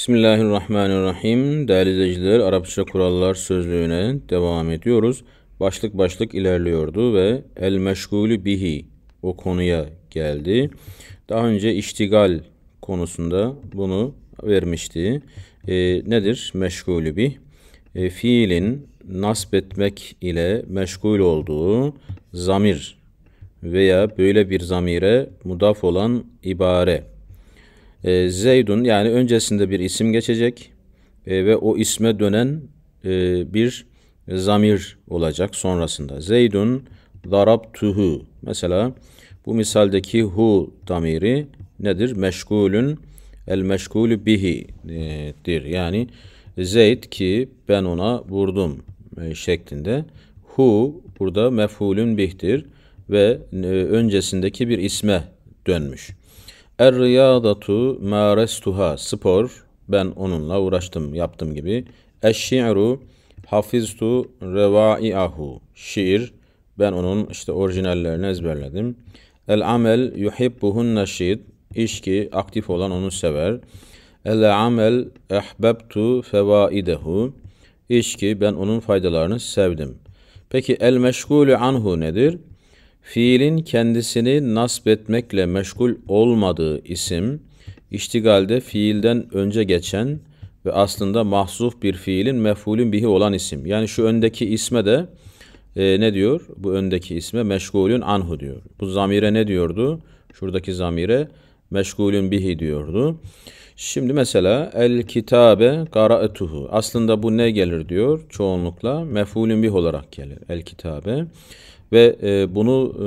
Bismillahirrahmanirrahim. Değerli izleyiciler, Arapça kurallar sözlüğüne devam ediyoruz. Başlık başlık ilerliyordu ve el meşgulü bihi o konuya geldi. Daha önce iştigal konusunda bunu vermişti. E, nedir meşgulü bih? E, fiilin nasp etmek ile meşgul olduğu zamir veya böyle bir zamire mudaf olan ibare e, Zeydun yani öncesinde bir isim geçecek e, ve o isme dönen e, bir zamir olacak sonrasında. Zeydun darabtuhu. Mesela bu misaldeki hu damiri nedir? Meşgulün el meşgulü bihi'dir. E, yani Zeyd ki ben ona vurdum e, şeklinde. Hu burada mef'ulün bih'tir ve e, öncesindeki bir isme dönmüş. Er riyadatu marestuha spor ben onunla uğraştım yaptım gibi. Eş şiiru hafiztu revaiahu şiir ben onun işte orijinallerini ezberledim. El amel yuhibbuhun naşid iş ki aktif olan onu sever. El amel ehbebtu fevaidehu iş ki ben onun faydalarını sevdim. Peki el meşgulü anhu nedir? Fiilin kendisini etmekle meşgul olmadığı isim, iştigalde fiilden önce geçen ve aslında mahzuf bir fiilin mef'ulün bihi olan isim. Yani şu öndeki isme de e, ne diyor? Bu öndeki isme meşgulün anhu diyor. Bu zamire ne diyordu? Şuradaki zamire meşgulün bihi diyordu. Şimdi mesela el kitabe karaetuhu. Aslında bu ne gelir diyor? Çoğunlukla mef'ulün bihi olarak gelir. El kitabe. Ve e, bunu e,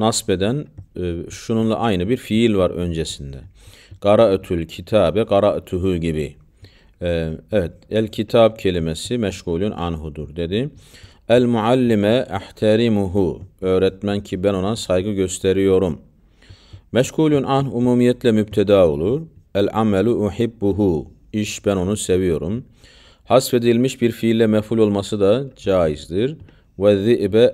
nasbeden e, şununla aynı bir fiil var öncesinde. ötül kitabe, karaetühü gibi. E, evet, el kitap kelimesi meşgulün anhudur dedi. El muallime ehterimuhu. Öğretmen ki ben ona saygı gösteriyorum. Meşgulün an umumiyetle müpteda olur. El amelu uhibbuhu. iş ben onu seviyorum. Hasfedilmiş bir fiille meful olması da caizdir ve zi'be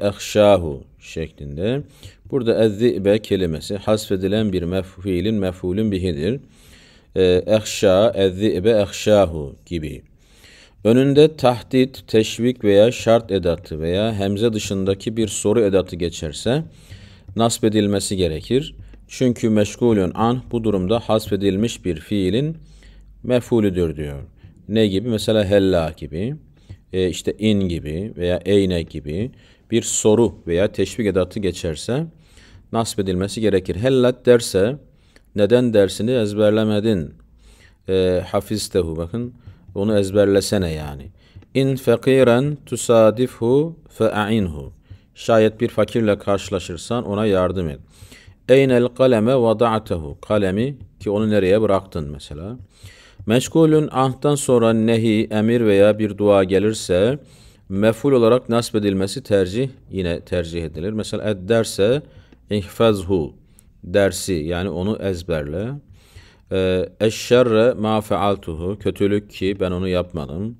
şeklinde. Burada ezzi'be kelimesi hasfedilen bir mef'ulün mef'ulün bihidir. Ehşa, ezzi'be ehşahu gibi. Önünde tahdit, teşvik veya şart edatı veya hemze dışındaki bir soru edatı geçerse nasb edilmesi gerekir. Çünkü meşgulün an bu durumda hasfedilmiş bir fiilin mef'ulüdür diyor. Ne gibi? Mesela hella gibi e, işte in gibi veya eyne gibi bir soru veya teşvik edatı geçerse nasip edilmesi gerekir. Hellat derse neden dersini ezberlemedin? E, hafiztehu bakın onu ezberlesene yani. İn fakiren tusadifhu fe'inhu. Şayet bir fakirle karşılaşırsan ona yardım et. Eynel kaleme vada'tehu. Kalemi ki onu nereye bıraktın mesela. Meşgulün ahdtan sonra nehi, emir veya bir dua gelirse meful olarak nasip edilmesi tercih yine tercih edilir. Mesela ed derse ihfazhu dersi yani onu ezberle. Ee, eşşerre ma fealtuhu kötülük ki ben onu yapmadım.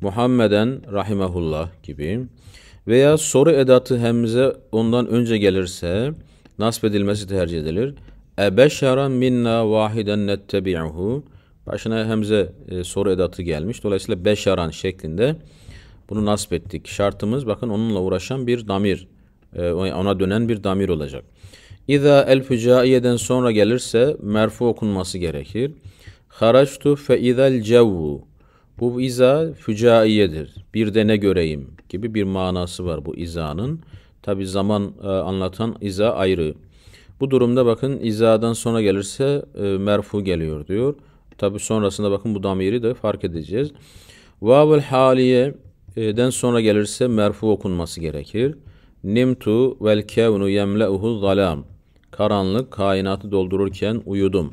Muhammeden rahimahullah gibi veya soru edatı hemze ondan önce gelirse nasip edilmesi tercih edilir. Ebeşara minna vahiden nettebi'uhu Başına hemze e, soru edatı gelmiş. Dolayısıyla beşaran şeklinde bunu nasip ettik. Şartımız bakın onunla uğraşan bir damir, e, ona dönen bir damir olacak. İza el fücaiyeden sonra gelirse merfu okunması gerekir. Haraçtu fe izel cevvu. Bu iza fücaiyedir. Bir de ne göreyim gibi bir manası var bu izanın. Tabi zaman e, anlatan iza ayrı. Bu durumda bakın izadan sonra gelirse e, merfu geliyor diyor. Tabi sonrasında bakın bu damiri de fark edeceğiz. Vavul haliye'den sonra gelirse merfu okunması gerekir. Nimtu vel kevnu yemle'uhu zalam. Karanlık kainatı doldururken uyudum.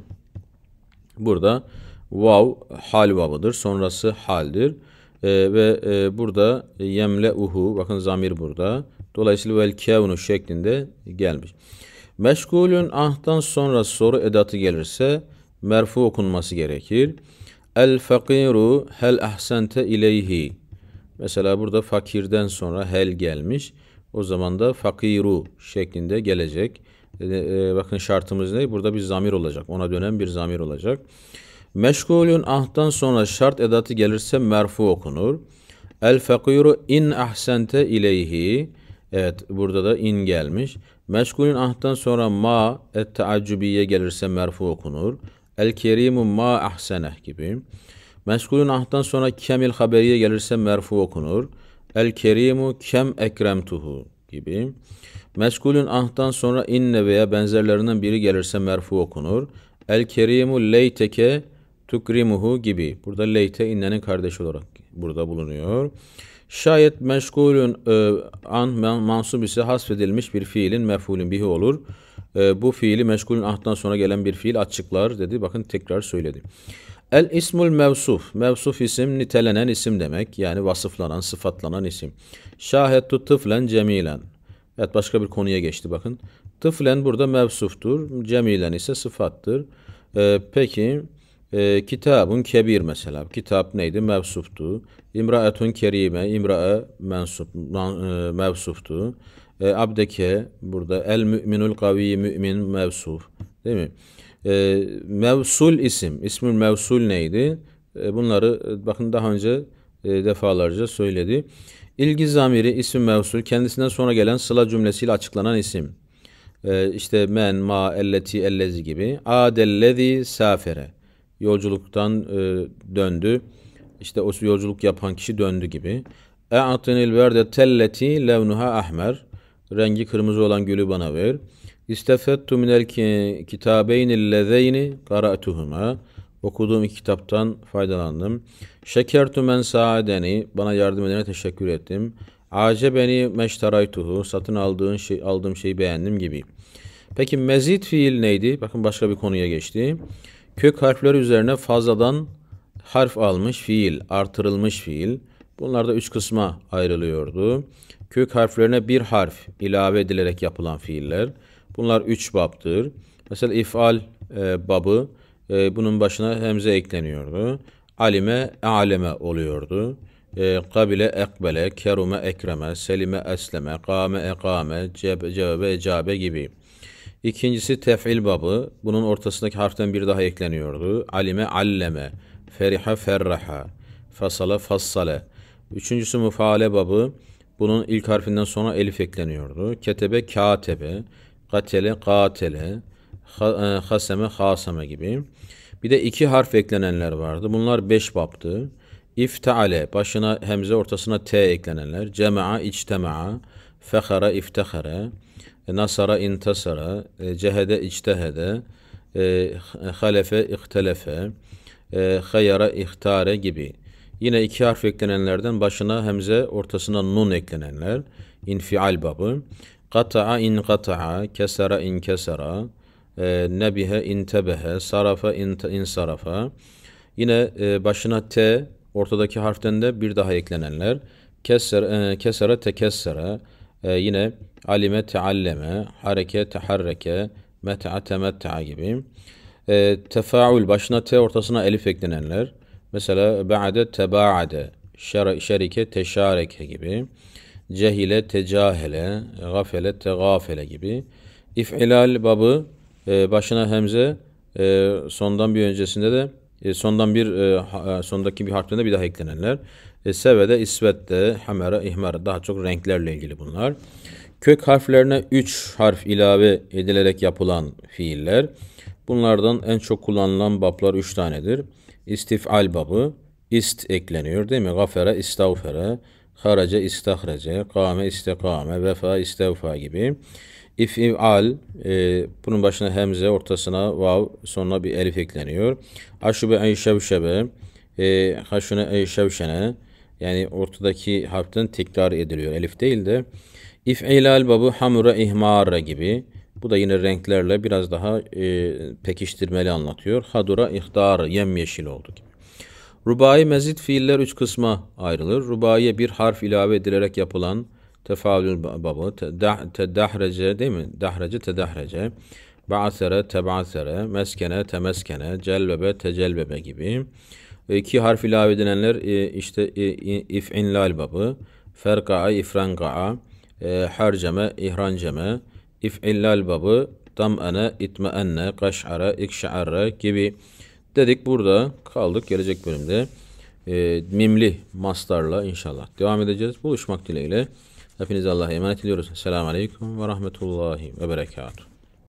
Burada vav hal vavıdır. Sonrası haldir. E, ve e, burada yemle uhu bakın zamir burada. Dolayısıyla vel kevnu şeklinde gelmiş. Meşgulün ah'tan sonra soru edatı gelirse merfu okunması gerekir. El fakiru hel ahsente ileyhi. Mesela burada fakirden sonra hel gelmiş. O zaman da fakiru şeklinde gelecek. E, e, bakın şartımız ne? Burada bir zamir olacak. Ona dönen bir zamir olacak. Meşgulün ahtan sonra şart edatı gelirse merfu okunur. El fakiru in ahsente ileyhi. Evet burada da in gelmiş. Meşgulün ahtan sonra ma et taaccubiye gelirse merfu okunur. El kerimu ma ahsene gibi. Meskulun ahtan sonra kemil haberiye gelirse merfu okunur. El kerimu kem ekremtuhu gibi. Meskulün ahtan sonra inne veya benzerlerinden biri gelirse merfu okunur. El kerimu leyteke tukrimuhu gibi. Burada leyte innenin kardeşi olarak burada bulunuyor. Şayet meşgulün e, an mansub ise hasfedilmiş bir fiilin mefulün bihi olur. Ee, bu fiili meşgulün ahttan sonra gelen bir fiil açıklar dedi. Bakın tekrar söyledi. El ismul mevsuf. Mevsuf isim nitelenen isim demek. Yani vasıflanan, sıfatlanan isim. Şahettu tıflen cemilen. Evet başka bir konuya geçti bakın. Tıflen burada mevsuftur. Cemilen ise sıfattır. Ee, peki e, kitabun kebir mesela. Kitap neydi? Mevsuftu. İmraetun kerime. İmrae mensup, man, e, mevsuftu e, abdeke burada el müminul kavi mümin mevsul değil mi? E, mevsul isim. İsmül mevsul neydi? E, bunları e, bakın daha önce e, defalarca söyledi. İlgi zamiri isim mevsul kendisinden sonra gelen sıla cümlesiyle açıklanan isim. E, işte men, ma, elleti, ellezi gibi. Adellezi safere. Yolculuktan e, döndü. İşte o yolculuk yapan kişi döndü gibi. E'atinil verde telleti levnuha ahmer rengi kırmızı olan gülü bana ver. İstefettu minel kitabeynil lezeyni kara'tuhuma. Okuduğum iki kitaptan faydalandım. Şekertu men saadeni. Bana yardım edene teşekkür ettim. Ace beni meştaraytuhu. Satın aldığın şey, aldığım şeyi beğendim gibi. Peki mezit fiil neydi? Bakın başka bir konuya geçti. Kök harfleri üzerine fazladan harf almış fiil, artırılmış fiil. Bunlar da üç kısma ayrılıyordu kök harflerine bir harf ilave edilerek yapılan fiiller. Bunlar üç babdır. Mesela ifal e, babı e, bunun başına hemze ekleniyordu. Alime aleme oluyordu. E, kabile ekbele, kerume ekreme, selime esleme, kame ekame, cebe cevbe ecabe gibi. İkincisi tef'il babı. Bunun ortasındaki harften bir daha ekleniyordu. Alime alleme, feriha ferraha, fasala fassale. Üçüncüsü müfaale babı. Bunun ilk harfinden sonra elif ekleniyordu. Ketebe, katebe, katele, katele, e, haseme, haseme gibi. Bir de iki harf eklenenler vardı. Bunlar beş baptı. İfteale, başına hemze ortasına t eklenenler. Cema'a, içtema'a, fehara, iftehara, e, nasara, intasara, e, cehede, içtehede, halefe, ihtelefe, hayara, ihtare gibi Yine iki harf eklenenlerden başına hemze, ortasına nun eklenenler. İnfial babı. Kata'a in kata'a, kesara in kesara, e, nebihe in tebehe, sarafa in, in sarafa. Yine e, başına t, ortadaki harften de bir daha eklenenler. Keser, e, kesara tekessara, e, yine alime tealleme, hareke teharreke, met'a temetta'a gibi. E, ee, tefaül, başına t, ortasına elif eklenenler. Mesela ba'de tebaade, şer şerike teşareke gibi, cehile tecahele, gafele tegafele gibi. İf'ilal babı e, başına hemze e, sondan bir öncesinde de e, sondan bir sondaki bir harfinde bir daha eklenenler. E, sevede, isvette, hamera, ihmara daha çok renklerle ilgili bunlar. Kök harflerine 3 harf ilave edilerek yapılan fiiller. Bunlardan en çok kullanılan bablar 3 tanedir istifal babı ist ekleniyor değil mi? Gafere istavfere, haraca istahrace, kame istekame, vefa istevfa gibi. İf'al, e, bunun başına hemze, ortasına vav, sonuna bir elif ekleniyor. Aşube ey şevşebe, e, haşune ey şevşene, yani ortadaki harften tekrar ediliyor. Elif değil de. İf'ilal babu hamura ihmara gibi. Bu da yine renklerle biraz daha e, pekiştirmeli anlatıyor. Hadura ihtarı yemyeşil oldu gibi. Rubai mezit fiiller üç kısma ayrılır. Rubaiye bir harf ilave edilerek yapılan tefavül babı, tedahrece değil mi? Dahrece, tedahrece, ba'sere, teba'sere, meskene, temeskene, celbebe, tecelbebe gibi. E, iki harf ilave edilenler e, işte e, if'inlal babı, ferka'a, ifranka'a, harceme, ihranceme, if'illal babı, tam'ane, itme'enne, kaşara ikşara gibi dedik. Burada kaldık. Gelecek bölümde e, mimli mastarla inşallah devam edeceğiz. Buluşmak dileğiyle. Hepinize Allah'a emanet ediyoruz. Selamun Aleyküm ve Rahmetullahi ve Berekatuhu.